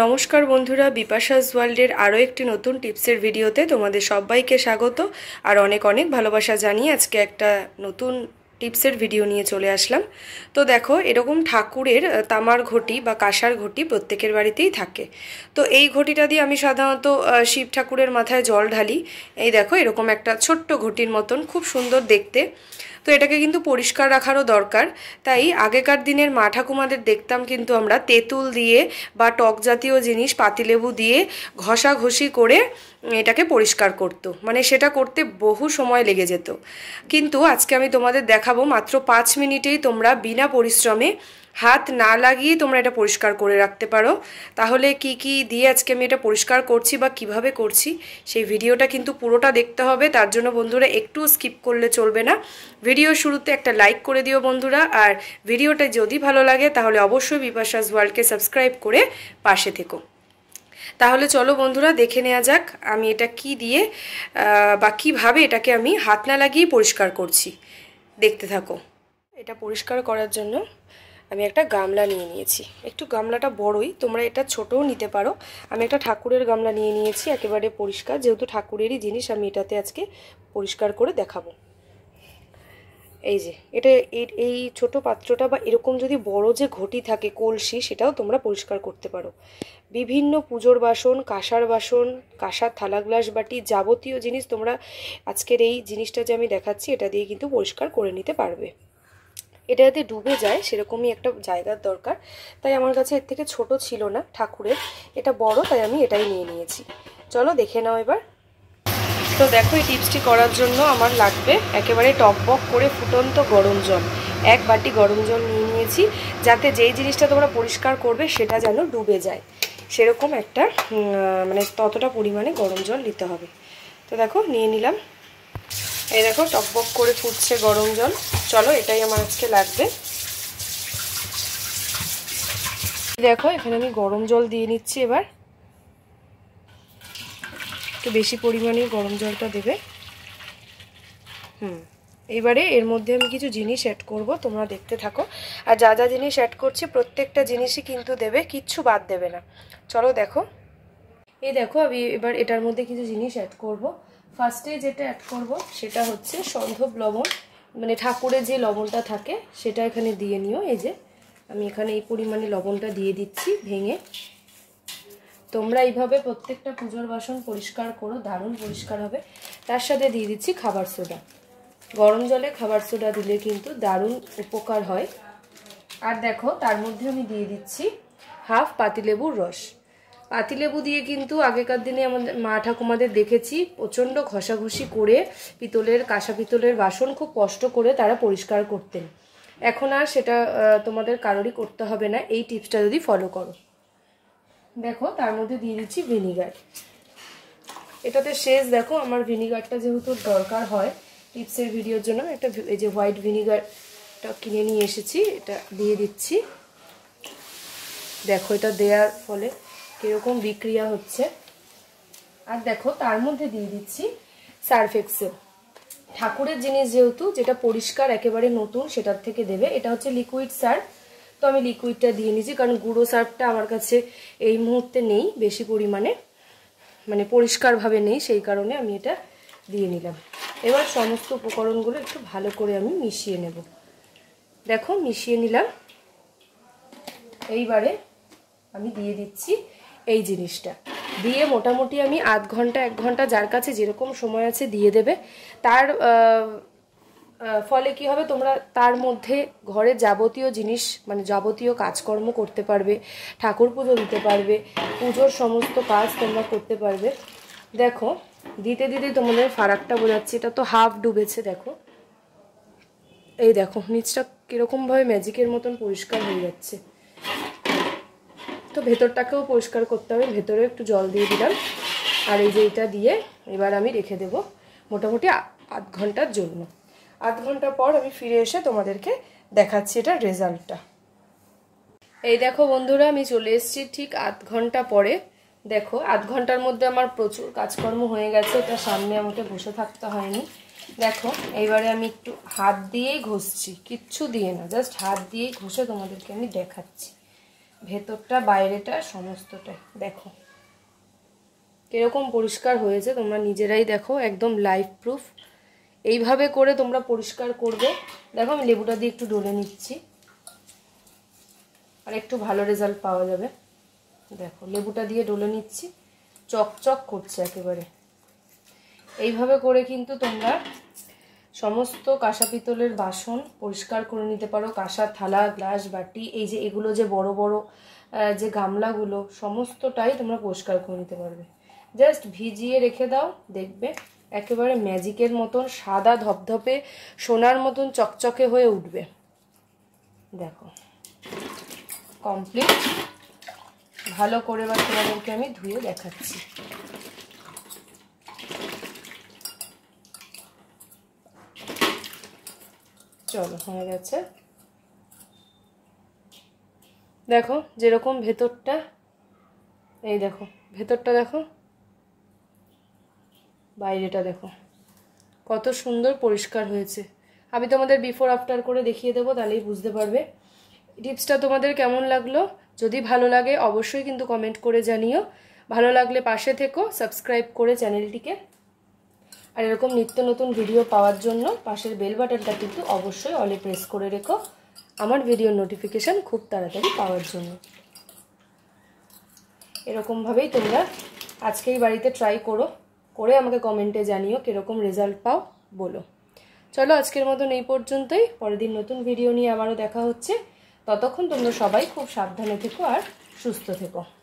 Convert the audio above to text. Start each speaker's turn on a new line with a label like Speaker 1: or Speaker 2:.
Speaker 1: নমস্কার বন্ধুরা বিপাশাস ওয়ার্ল্ডের আরও একটি নতুন টিপসের ভিডিওতে তোমাদের সবাইকে স্বাগত আর অনেক অনেক ভালোবাসা জানিয়ে আজকে একটা নতুন টিপসের ভিডিও নিয়ে চলে আসলাম তো দেখো এরকম ঠাকুরের তামার ঘটি বা কাঁসার ঘটি প্রত্যেকের বাড়িতেই থাকে তো এই ঘটিটা দিয়ে আমি সাধারণত শিব ঠাকুরের মাথায় জল ঢালি এই দেখো এরকম একটা ছোট্ট ঘটির মতন খুব সুন্দর দেখতে তো এটাকে কিন্তু পরিষ্কার রাখারও দরকার তাই আগেকার দিনের মা ঠাকুমাদের দেখতাম কিন্তু আমরা তেঁতুল দিয়ে বা টক জাতীয় জিনিস পাতিলেবু দিয়ে ঘষা ঘষি করে এটাকে পরিষ্কার করতো মানে সেটা করতে বহু সময় লেগে যেত কিন্তু আজকে আমি তোমাদের দেখা দেখাবো মাত্র পাঁচ মিনিটেই তোমরা বিনা পরিশ্রমে হাত না লাগিয়ে তোমরা এটা পরিষ্কার করে রাখতে পারো তাহলে কি কি দিয়ে আজকে আমি এটা পরিষ্কার করছি বা কিভাবে করছি সেই ভিডিওটা কিন্তু পুরোটা দেখতে হবে তার জন্য বন্ধুরা একটু স্কিপ করলে চলবে না ভিডিও শুরুতে একটা লাইক করে দিও বন্ধুরা আর ভিডিওটা যদি ভালো লাগে তাহলে অবশ্যই বিপাশাস ওয়ার্ল্ডকে সাবস্ক্রাইব করে পাশে থেকো তাহলে চলো বন্ধুরা দেখে নেওয়া যাক আমি এটা কি দিয়ে বা কীভাবে এটাকে আমি হাত না লাগিয়ে পরিষ্কার করছি দেখতে থাকো এটা পরিষ্কার করার জন্য আমি একটা গামলা নিয়ে নিয়েছি একটু গামলাটা বড়ই তোমরা এটা ছোটও নিতে পারো আমি একটা ঠাকুরের গামলা নিয়ে নিয়েছি একেবারে পরিষ্কার যেহেতু ঠাকুরেরই জিনিস আমি এটাতে আজকে পরিষ্কার করে দেখাবো এই যে এটা এই ছোট পাত্রটা বা এরকম যদি বড় যে ঘটি থাকে কলসি সেটাও তোমরা পরিষ্কার করতে পারো বিভিন্ন পুজোর বাসন কাঁসার বাসন কাঁসার থালা গ্লাস বাটি যাবতীয় জিনিস তোমরা আজকের এই জিনিসটা যে আমি দেখাচ্ছি এটা দিয়ে কিন্তু পরিষ্কার করে নিতে পারবে এটা যাতে ডুবে যায় সেরকমই একটা জায়গার দরকার তাই আমার কাছে এর থেকে ছোট ছিল না ঠাকুরের এটা বড় তাই আমি এটাই নিয়ে নিয়েছি চলো দেখে নাও এবার তো দেখো এই টিপসটি করার জন্য আমার লাগবে একেবারে টকবক করে ফুটন্ত গরম জল এক বাটি গরম জল নিয়ে নিয়েছি যাতে যেই জিনিসটা তোমরা পরিষ্কার করবে সেটা যেন ডুবে যায় সেরকম একটা মানে ততটা পরিমাণে গরম জল নিতে হবে তো দেখো নিয়ে নিলাম এই দেখো টকবক করে ফুটছে গরম জল চলো এটাই আমার আজকে লাগবে দেখো এখানে আমি গরম জল দিয়ে নিচ্ছি এবার একটু বেশি পরিমাণে গরম জলটা দেবে হুম এবারে এর মধ্যে আমি কিছু জিনিস অ্যাড করব তোমরা দেখতে থাকো আর যা যা জিনিস অ্যাড করছি প্রত্যেকটা জিনিসই কিন্তু দেবে কিচ্ছু বাদ দেবে না চলো দেখো এই দেখো আমি এবার এটার মধ্যে কিছু জিনিস অ্যাড করব ফার্স্টে যেটা অ্যাড করব সেটা হচ্ছে সন্ধব লবণ মানে ঠাকুরের যে লবণটা থাকে সেটা এখানে দিয়ে নিও এই যে আমি এখানে এই পরিমাণে লবণটা দিয়ে দিচ্ছি ভেঙে তোমরা এইভাবে প্রত্যেকটা পুজোর বাসন পরিষ্কার করো দারুণ পরিষ্কার হবে তার সাথে দিয়ে দিচ্ছি খাবার সোডা গরম জলে খাবার সোডা দিলে কিন্তু দারুণ উপকার হয় আর দেখো তার মধ্যে আমি দিয়ে দিচ্ছি হাফ পাতিলেবুর রস পাতিলেবু দিয়ে কিন্তু আগেকার দিনে আমাদের মা ঠাকুমাদের দেখেছি প্রচণ্ড ঘষাঘষি করে পিতলের কাঁসা পিতলের বাসন খুব কষ্ট করে তারা পরিষ্কার করতেন এখন আর সেটা তোমাদের কারোরই করতে হবে না এই টিপসটা যদি ফলো করো দেখো তার মধ্যে দিয়ে দিচ্ছি ভিনিগার এটাতে শেষ দেখো আমার ভিনিগারটা যেহেতু দরকার হয় টিপসের ভিডিওর জন্য একটা এই যে হোয়াইট ভিনিগারটা কিনে নিয়ে এসেছি এটা দিয়ে দিচ্ছি দেখো এটা দেওয়ার ফলে কীরকম বিক্রিয়া হচ্ছে আর দেখো তার মধ্যে দিয়ে দিচ্ছি সার্ফেক্সেল ঠাকুরের জিনিস যেহেতু যেটা পরিষ্কার একেবারে নতুন সেটার থেকে দেবে এটা হচ্ছে লিকুইড সার্ফ তো আমি লিকুইডটা দিয়ে নিয়েছি কারণ গুঁড়ো সার্ফটা আমার কাছে এই মুহূর্তে নেই বেশি পরিমাণে মানে পরিষ্কারভাবে নেই সেই কারণে আমি এটা দিয়ে নিলাম এবার সমস্ত উপকরণগুলো একটু ভালো করে আমি মিশিয়ে নেব দেখো মিশিয়ে নিলাম এইবারে আমি দিয়ে দিচ্ছি এই জিনিসটা দিয়ে মোটামুটি আমি আধ ঘন্টা এক ঘন্টা যার কাছে যেরকম সময় আছে দিয়ে দেবে তার ফলে কি হবে তোমরা তার মধ্যে ঘরের যাবতীয় জিনিস মানে যাবতীয় কাজকর্ম করতে পারবে ঠাকুর পুজো দিতে পারবে পুজোর সমস্ত কাজ তোমরা করতে পারবে দেখো দিতে দিতে তোমাদের ফারাকটা বোঝাচ্ছি এটা তো হাফ ডুবেছে দেখো এই দেখো নিচটা কীরকমভাবে ম্যাজিকের মতন পরিষ্কার হয়ে যাচ্ছে তো ভেতরটাকেও পরিষ্কার করতে হবে ভেতরেও একটু জল দিয়ে দিলাম আর এই যে এটা দিয়ে এবার আমি রেখে দেব মোটামুটি আধ ঘন্টার জন্য আধ ঘন্টা পর আমি ফিরে এসে তোমাদেরকে দেখাচ্ছি এটা রেজাল্টটা এই দেখো বন্ধুরা আমি চলে এসেছি ঠিক আধ ঘন্টা পরে দেখো আধ ঘন্টার মধ্যে আমার প্রচুর কাজকর্ম হয়ে গেছে এটা সামনে আমাকে বসে থাকতে হয়নি দেখো এইবারে আমি একটু হাত দিয়েই ঘষছি কিচ্ছু দিয়ে না জাস্ট হাত দিয়েই ঘষে তোমাদেরকে আমি দেখাচ্ছি ভেতরটা বাইরেটা সমস্তটাই দেখো কীরকম পরিষ্কার হয়েছে তোমরা নিজেরাই দেখো একদম লাইফ প্রুফ এইভাবে করে তোমরা পরিষ্কার করবে দেখো আমি লেবুটা দিয়ে একটু ডলে নিচ্ছি আর একটু ভালো রেজাল্ট পাওয়া যাবে দেখো লেবুটা দিয়ে ডলে নিচ্ছি চকচক করছে একেবারে এইভাবে করে কিন্তু তোমরা সমস্ত কাঁসা পিতলের বাসন পরিষ্কার করে নিতে পারো কাঁসা থালা গ্লাস বাটি এই যে এগুলো যে বড় বড় যে গামলাগুলো সমস্তটাই তোমরা পরিষ্কার করে নিতে পারবে জাস্ট ভিজিয়ে রেখে দাও দেখবে একেবারে ম্যাজিকের মতন সাদা ধপধপে সোনার মতন চকচকে হয়ে উঠবে দেখো কমপ্লিট ভালো করে বা তোমাদেরকে আমি ধুয়ে দেখাচ্ছি চলো হয়ে গেছে দেখো যেরকম ভেতরটা এই দেখো ভেতরটা দেখো বাইরেটা দেখো কত সুন্দর পরিষ্কার হয়েছে আমি তোমাদের বিফোর আফটার করে দেখিয়ে দেবো তাহলেই বুঝতে পারবে টিপসটা তোমাদের কেমন লাগলো যদি ভালো লাগে অবশ্যই কিন্তু কমেন্ট করে জানিও ভালো লাগলে পাশে থেকো সাবস্ক্রাইব করে চ্যানেলটিকে আর এরকম নিত্য নতুন ভিডিও পাওয়ার জন্য পাশের বেল বাটনটা কিন্তু অবশ্যই অলে প্রেস করে রেখো আমার ভিডিওর নোটিফিকেশান খুব তাড়াতাড়ি পাওয়ার জন্য এরকমভাবেই তোমরা আজকেই বাড়িতে ট্রাই করো করে আমাকে কমেন্টে জানিও কীরকম রেজাল্ট পাও বলো চলো আজকের মতন এই পর্যন্তই পরের দিন নতুন ভিডিও নিয়ে আমারও দেখা হচ্ছে ততক্ষণ তোমরা সবাই খুব সাবধানে থেকো আর সুস্থ থেকো